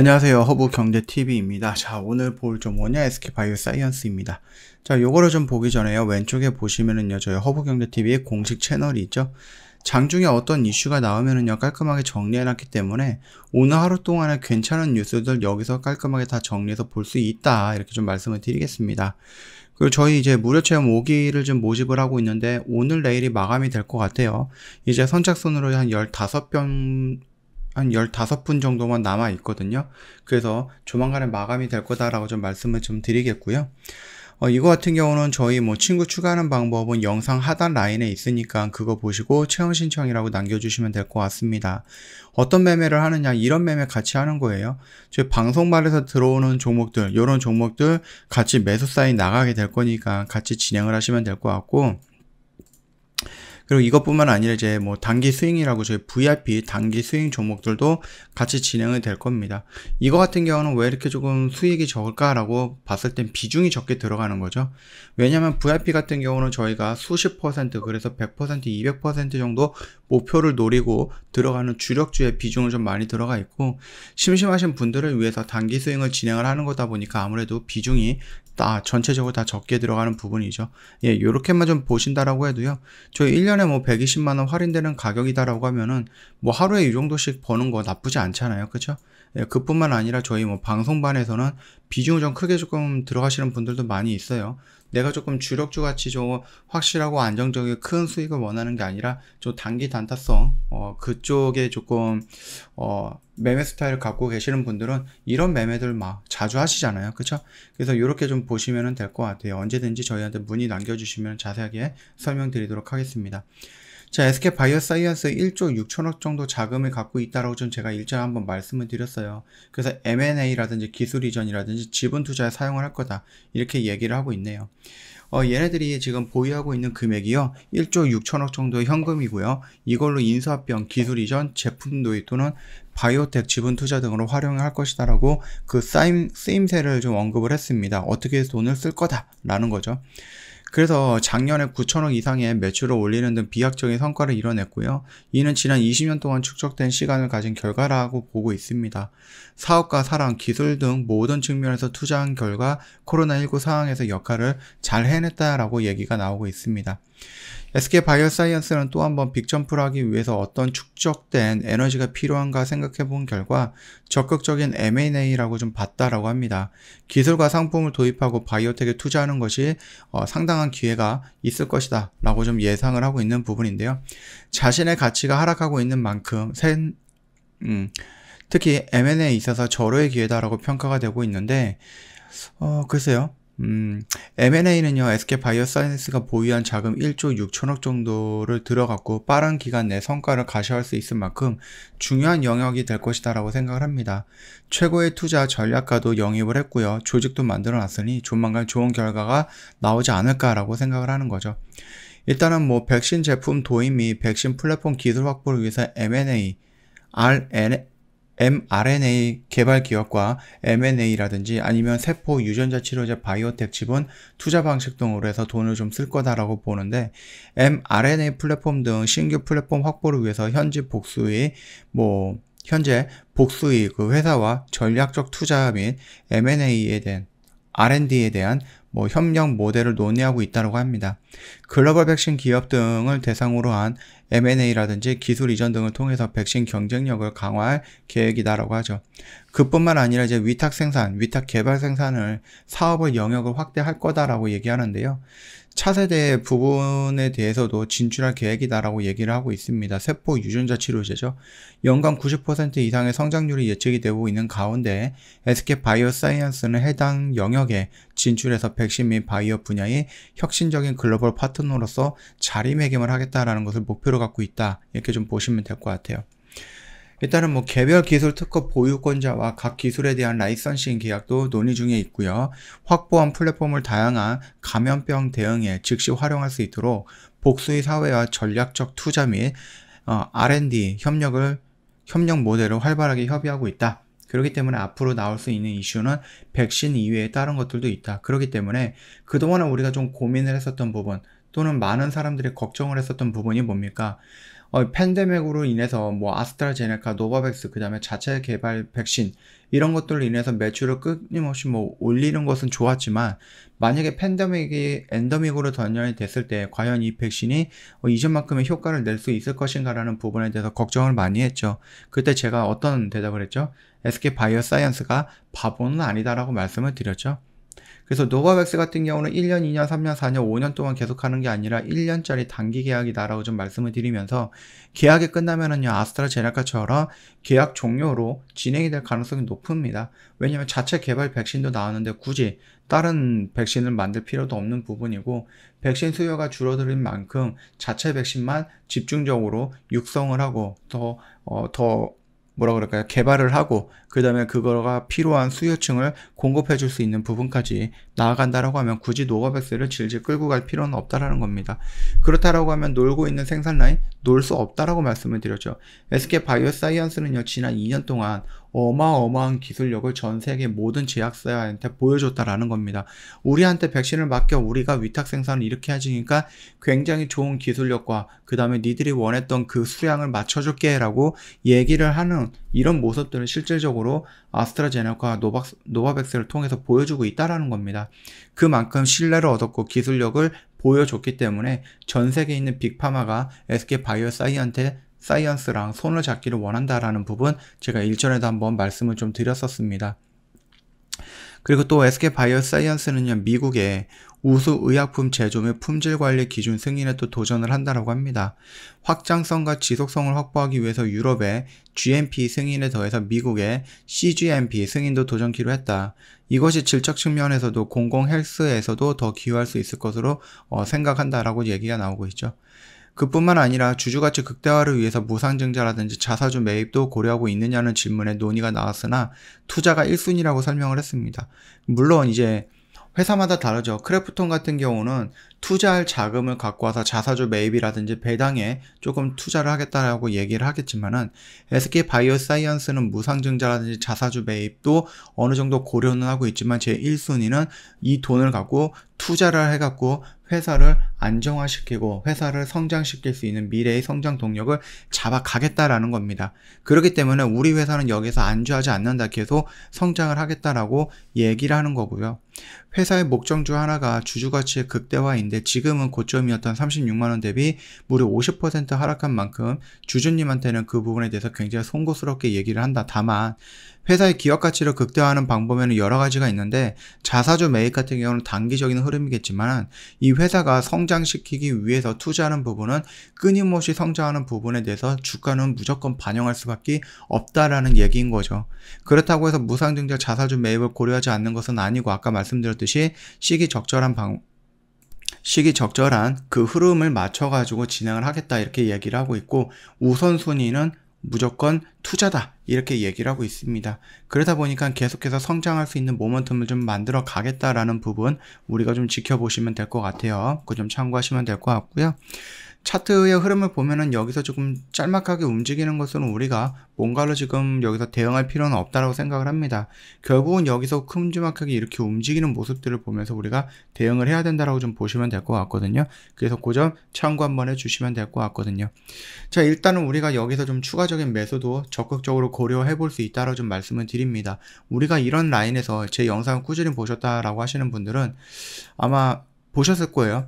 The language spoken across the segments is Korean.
안녕하세요. 허브 경제 TV입니다. 자, 오늘 볼 좀 뭐냐? SK 바이오 사이언스입니다. 자, 요거를 좀 보기 전에요. 왼쪽에 보시면은요. 저희 허브 경제 TV의 공식 채널이 있죠. 장중에 어떤 이슈가 나오면은요 깔끔하게 정리해놨기 때문에 오늘 하루 동안에 괜찮은 뉴스들 여기서 깔끔하게 다 정리해서 볼 수 있다 이렇게 좀 말씀을 드리겠습니다. 그리고 저희 이제 무료 체험 5기를 좀 모집을 하고 있는데 오늘 내일이 마감이 될 것 같아요. 이제 선착순으로 한 15병 한 15분 정도만 남아 있거든요. 그래서 조만간에 마감이 될 거다라고 좀 말씀을 좀 드리겠고요. 어, 이거 같은 경우는 저희 뭐 친구 추가하는 방법은 영상 하단 라인에 있으니까 그거 보시고 체험 신청이라고 남겨주시면 될 것 같습니다. 어떤 매매를 하느냐 이런 매매 같이 하는 거예요. 저희 방송말에서 들어오는 종목들 이런 종목들 같이 매수 사인 나가게 될 거니까 같이 진행을 하시면 될 것 같고 그리고 이것뿐만 아니라 이제 뭐 단기 스윙이라고 저희 VIP 단기 스윙 종목들도 같이 진행이 될 겁니다. 이거 같은 경우는 왜 이렇게 조금 수익이 적을까라고 봤을 땐 비중이 적게 들어가는 거죠. 왜냐면 하 VIP 같은 경우는 저희가 수십 퍼센트 그래서 100% 200% 정도 목표를 노리고 들어가는 주력주의 비중을 좀 많이 들어가 있고 심심하신 분들을 위해서 단기 스윙을 진행을 하는 거다 보니까 아무래도 비중이 다 전체적으로 다 적게 들어가는 부분이죠. 예, 요렇게만 좀 보신다라고 해도요. 저희 1년 1년에 뭐 120만 원 할인되는 가격이다라고 하면은 뭐 하루에 이 정도씩 버는 거 나쁘지 않잖아요. 그쵸 예, 그뿐만 아니라 저희 뭐 방송반에서는 비중을 좀 크게 조금 들어가시는 분들도 많이 있어요. 내가 조금 주력주 같이 좀 확실하고 안정적인 큰 수익을 원하는 게 아니라 좀 단기 단타성 어, 그쪽에 조금 어, 매매 스타일을 갖고 계시는 분들은 이런 매매들 막 자주 하시잖아요. 그쵸? 그래서 이렇게 좀 보시면 될 것 같아요. 언제든지 저희한테 문의 남겨주시면 자세하게 설명드리도록 하겠습니다. 자, SK 바이오사이언스 1조 6천억 정도 자금을 갖고 있다라고 좀 제가 일전에 한번 말씀을 드렸어요. 그래서 M&A라든지 기술 이전이라든지 지분 투자에 사용을 할 거다. 이렇게 얘기를 하고 있네요. 어, 얘네들이 지금 보유하고 있는 금액이요. 1조 6천억 정도의 현금이고요. 이걸로 인수합병, 기술 이전, 제품 도입 또는 바이오텍 지분 투자 등으로 활용할 것이다라고 그 쓰임, 쓰임새를 좀 언급을 했습니다. 어떻게 해서 돈을 쓸 거다라는 거죠. 그래서 작년에 9천억 이상의 매출을 올리는 등 비약적인 성과를 이뤄냈고요. 이는 지난 20년 동안 축적된 시간을 가진 결과라고 보고 있습니다. 사업과 사랑, 기술 등 모든 측면에서 투자한 결과 코로나19 상황에서 역할을 잘 해냈다라고 얘기가 나오고 있습니다. SK 바이오사이언스는 또 한 번 빅점프를 하기 위해서 어떤 축적된 에너지가 필요한가 생각해 본 결과 적극적인 M&A라고 좀 봤다라고 합니다. 기술과 상품을 도입하고 바이오텍에 투자하는 것이 어, 상당한 기회가 있을 것이다 라고 좀 예상을 하고 있는 부분인데요. 자신의 가치가 하락하고 있는 만큼 센, 음, 특히 M&A에 있어서 절호의 기회다라고 평가가 되고 있는데 어, 글쎄요. 음, M&A는요, SK 바이오사이언스가 보유한 자금 1조 6천억 정도를 들어갔고 빠른 기간 내 성과를 가시할수 있을 만큼 중요한 영역이 될 것이다라고 생각을 합니다. 최고의 투자 전략가도 영입을 했고요, 조직도 만들어놨으니 조만간 좋은 결과가 나오지 않을까라고 생각을 하는 거죠. 일단은 뭐 백신 제품 도입 및 백신 플랫폼 기술 확보를 위해서 M&A, R&D mRNA 개발 기업과 mNA라든지 아니면 세포 유전자 치료제 바이오텍 집은 투자 방식 등으로 해서 돈을 좀 쓸 거다라고 보는데 mRNA 플랫폼 등 신규 플랫폼 확보를 위해서 현지 복수의 뭐 현재 복수의 그 회사와 전략적 투자 및 M&A에 대한 R&D에 대한 뭐 협력 모델을 논의하고 있다고 합니다. 글로벌 백신 기업 등을 대상으로 한 M&A라든지 기술 이전 등을 통해서 백신 경쟁력을 강화할 계획이다라고 하죠. 그뿐만 아니라 이제 위탁 생산, 위탁 개발 생산을 사업의 영역을 확대할 거다라고 얘기하는데요. 차세대 부분에 대해서도 진출할 계획이다라고 얘기를 하고 있습니다. 세포 유전자 치료제죠. 연간 90% 이상의 성장률이 예측이 되고 있는 가운데 SK 바이오사이언스는 해당 영역에 진출해서 백신 및 바이오 분야의 혁신적인 글로벌 파트너로서 자리매김을 하겠다라는 것을 목표로 갖고 있다. 이렇게 좀 보시면 될 것 같아요. 일단은 뭐 개별 기술 특허 보유권자와 각 기술에 대한 라이선싱 계약도 논의 중에 있고요. 확보한 플랫폼을 다양한 감염병 대응에 즉시 활용할 수 있도록 복수의 사회와 전략적 투자 및 R&D 어, 협력을 협력 모델을 활발하게 협의하고 있다. 그렇기 때문에 앞으로 나올 수 있는 이슈는 백신 이외에 다른 것들도 있다. 그렇기 때문에 그동안에 우리가 좀 고민을 했었던 부분 또는 많은 사람들이 걱정을 했었던 부분이 뭡니까? 어, 팬데믹으로 인해서 뭐 아스트라제네카, 노바백스 그다음에 자체 개발 백신 이런 것들로 인해서 매출을 끊임없이 뭐 올리는 것은 좋았지만 만약에 팬데믹이 엔더믹으로 전환이 됐을 때 과연 이 백신이 어, 이전만큼의 효과를 낼 수 있을 것인가라는 부분에 대해서 걱정을 많이 했죠. 그때 제가 어떤 대답을 했죠? SK 바이오 사이언스가 바보는 아니다라고 말씀을 드렸죠. 그래서 노바백스 같은 경우는 1년, 2년, 3년, 4년, 5년 동안 계속하는 게 아니라 1년짜리 단기 계약이다라고 좀 말씀을 드리면서 계약이 끝나면은요 아스트라제네카처럼 계약 종료로 진행이 될 가능성이 높습니다. 왜냐하면 자체 개발 백신도 나왔는데 굳이 다른 백신을 만들 필요도 없는 부분이고 백신 수요가 줄어들인 만큼 자체 백신만 집중적으로 육성을 하고 더더 어, 더 뭐라 그럴까요? 개발을 하고 그 다음에 그거가 필요한 수요층을 공급해 줄 수 있는 부분까지 나아간다라고 하면 굳이 노바백스를 질질 끌고 갈 필요는 없다라는 겁니다. 그렇다라고 하면 놀고 있는 생산 라인 놀 수 없다라고 말씀을 드렸죠. SK 바이오사이언스는요 지난 2년 동안 어마어마한 기술력을 전 세계 모든 제약사한테 보여줬다라는 겁니다. 우리한테 백신을 맡겨 우리가 위탁 생산을 이렇게 하주니까 굉장히 좋은 기술력과 그 다음에 니들이 원했던 그 수량을 맞춰줄게 라고 얘기를 하는 이런 모습들을 실질적으로 아스트라제네카 노박, 노바백스를 통해서 보여주고 있다라는 겁니다. 그만큼 신뢰를 얻었고 기술력을 보여줬기 때문에 전 세계에 있는 빅파마가 SK 바이오 사이언테 사이언스랑 손을 잡기를 원한다라는 부분 제가 일전에도 한번 말씀을 좀 드렸었습니다. 그리고 또 SK 바이오사이언스는요, 미국의 우수 의약품 제조 및 품질 관리 기준 승인에 또 도전을 한다라고 합니다. 확장성과 지속성을 확보하기 위해서 유럽의 GMP 승인에 더해서 미국의 CGMP 승인도 도전키로 했다. 이것이 질적 측면에서도 공공 헬스에서도 더 기여할 수 있을 것으로 어, 생각한다라고 얘기가 나오고 있죠. 그뿐만 아니라 주주가치 극대화를 위해서 무상증자라든지 자사주 매입도 고려하고 있느냐는 질문에 논의가 나왔으나 투자가 1순위라고 설명을 했습니다. 물론 이제 회사마다 다르죠. 크래프톤 같은 경우는 투자할 자금을 갖고 와서 자사주 매입이라든지 배당에 조금 투자를 하겠다라고 얘기를 하겠지만은 SK 바이오사이언스는 무상증자라든지 자사주 매입도 어느 정도 고려는 하고 있지만 제 1순위는 이 돈을 갖고 투자를 해갖고 회사를 안정화시키고 회사를 성장시킬 수 있는 미래의 성장 동력을 잡아가겠다라는 겁니다. 그렇기 때문에 우리 회사는 여기서 안주하지 않는다 계속 성장을 하겠다라고 얘기를 하는 거고요. 회사의 목적 중 하나가 주주가치의 극대화인데 지금은 고점이었던 36만원 대비 무려 50% 하락한 만큼 주주님한테는 그 부분에 대해서 굉장히 송구스럽게 얘기를 한다. 다만 회사의 기업가치를 극대화하는 방법에는 여러 가지가 있는데 자사주 매입 같은 경우는 단기적인 흐름이겠지만 이 회사가 성장시키기 위해서 투자하는 부분은 끊임없이 성장하는 부분에 대해서 주가는 무조건 반영할 수밖에 없다라는 얘기인 거죠. 그렇다고 해서 무상증자 자사주 매입을 고려하지 않는 것은 아니고 아까 말씀 말씀드렸듯이 시기적절한 방 시기적절한 그 흐름을 맞춰가지고 진행을 하겠다 이렇게 얘기를 하고 있고 우선순위는 무조건 투자다 이렇게 얘기를 하고 있습니다. 그러다 보니까 계속해서 성장할 수 있는 모멘텀을 좀 만들어 가겠다라는 부분 우리가 좀 지켜보시면 될 것 같아요. 그 좀 참고하시면 될 것 같고요. 차트의 흐름을 보면은 여기서 조금 짤막하게 움직이는 것은 우리가 뭔가를 지금 여기서 대응할 필요는 없다라고 생각을 합니다. 결국은 여기서 큼지막하게 이렇게 움직이는 모습들을 보면서 우리가 대응을 해야 된다라고 좀 보시면 될 것 같거든요. 그래서 그 점 참고 한번 해주시면 될 것 같거든요. 자, 일단은 우리가 여기서 좀 추가적인 매수도 적극적으로 고려해 볼 수 있다라고 좀 말씀을 드립니다. 우리가 이런 라인에서 제 영상을 꾸준히 보셨다라고 하시는 분들은 아마 보셨을 거예요.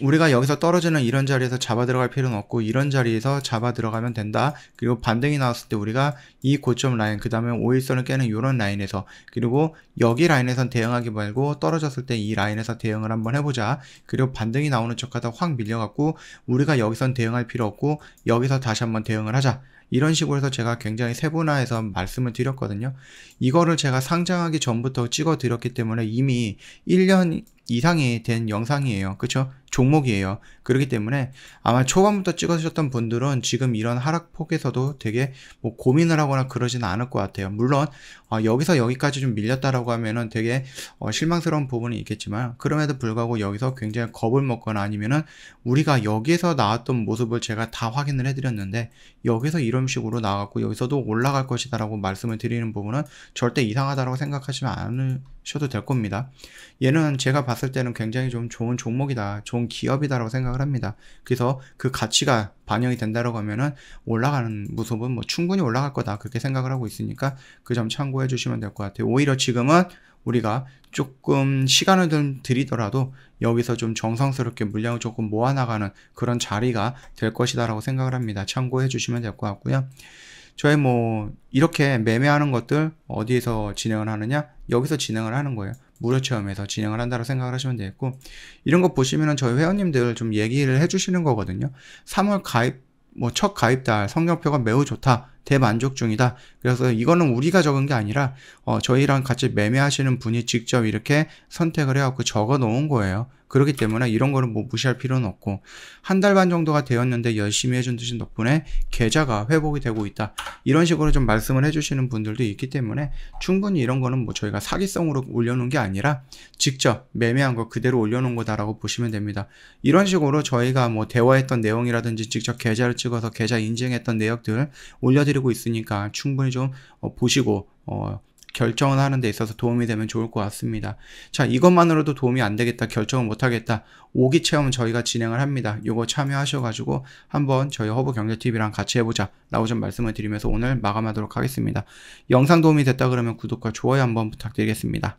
우리가 여기서 떨어지는 이런 자리에서 잡아 들어갈 필요는 없고 이런 자리에서 잡아 들어가면 된다 그리고 반등이 나왔을 때 우리가 이 고점 라인 그 다음에 오일선을 깨는 이런 라인에서 그리고 여기 라인에선 대응하기 말고 떨어졌을 때 이 라인에서 대응을 한번 해보자 그리고 반등이 나오는 척하다 확 밀려갖고 우리가 여기선 대응할 필요 없고 여기서 다시 한번 대응을 하자 이런 식으로 해서 제가 굉장히 세분화해서 말씀을 드렸거든요. 이거를 제가 상장하기 전부터 찍어 드렸기 때문에 이미 1년 이상이 된 영상이에요. 그쵸 종목이에요. 그렇기 때문에 아마 초반부터 찍으셨던 분들은 지금 이런 하락폭에서도 되게 뭐 고민을 하거나 그러지는 않을 것 같아요. 물론 어 여기서 여기까지 좀 밀렸다라고 하면은 되게 어 실망스러운 부분이 있겠지만 그럼에도 불구하고 여기서 굉장히 겁을 먹거나 아니면은 우리가 여기에서 나왔던 모습을 제가 다 확인을 해드렸는데 여기서 이런 식으로 나왔고 여기서도 올라갈 것이다라고 말씀을 드리는 부분은 절대 이상하다라고 생각하시면 않으셔도 될 겁니다. 얘는 제가 봤 봤을 때는 굉장히 좀 좋은 종목이다, 좋은 기업이다라고 생각을 합니다. 그래서 그 가치가 반영이 된다라고 하면은 올라가는 모습은 뭐 충분히 올라갈 거다 그렇게 생각을 하고 있으니까 그 점 참고해 주시면 될 것 같아요. 오히려 지금은 우리가 조금 시간을 좀 들이더라도 여기서 좀 정성스럽게 물량을 조금 모아나가는 그런 자리가 될 것이다라고 생각을 합니다. 참고해 주시면 될 것 같고요. 저의뭐 이렇게 매매하는 것들 어디에서 진행을 하느냐? 여기서 진행을 하는 거예요. 무료 체험에서 진행을 한다고 생각을 하시면 되겠고 이런 거 보시면은 저희 회원님들 좀 얘기를 해주시는 거거든요. 3월 가입 뭐 첫 가입 달 성적표가 매우 좋다. 대만족 중이다. 그래서 이거는 우리가 적은 게 아니라 어, 저희랑 같이 매매하시는 분이 직접 이렇게 선택을 해갖고 적어 놓은 거예요. 그렇기 때문에 이런 거는 뭐 무시할 필요는 없고 한 달 반 정도가 되었는데 열심히 해 준 듯이 덕분에 계좌가 회복이 되고 있다 이런 식으로 좀 말씀을 해주시는 분들도 있기 때문에 충분히 이런 거는 뭐 저희가 사기성으로 올려놓은 게 아니라 직접 매매한 거 그대로 올려놓은 거다라고 보시면 됩니다 이런 식으로 저희가 뭐 대화했던 내용이라든지 직접 계좌를 찍어서 계좌 인증했던 내역들 올려드 드리고 있으니까 충분히 좀 어, 보시고 어, 결정을 하는 데 있어서 도움이 되면 좋을 것 같습니다. 자, 이것만으로도 도움이 안 되겠다, 결정을 못 하겠다. 5기 체험 은 저희가 진행을 합니다. 요거 참여하셔가지고 한번 저희 허브 경제TV랑 같이 해보자 라고 좀 말씀을 드리면서 오늘 마감하도록 하겠습니다. 영상 도움이 됐다 그러면 구독과 좋아요 한번 부탁드리겠습니다.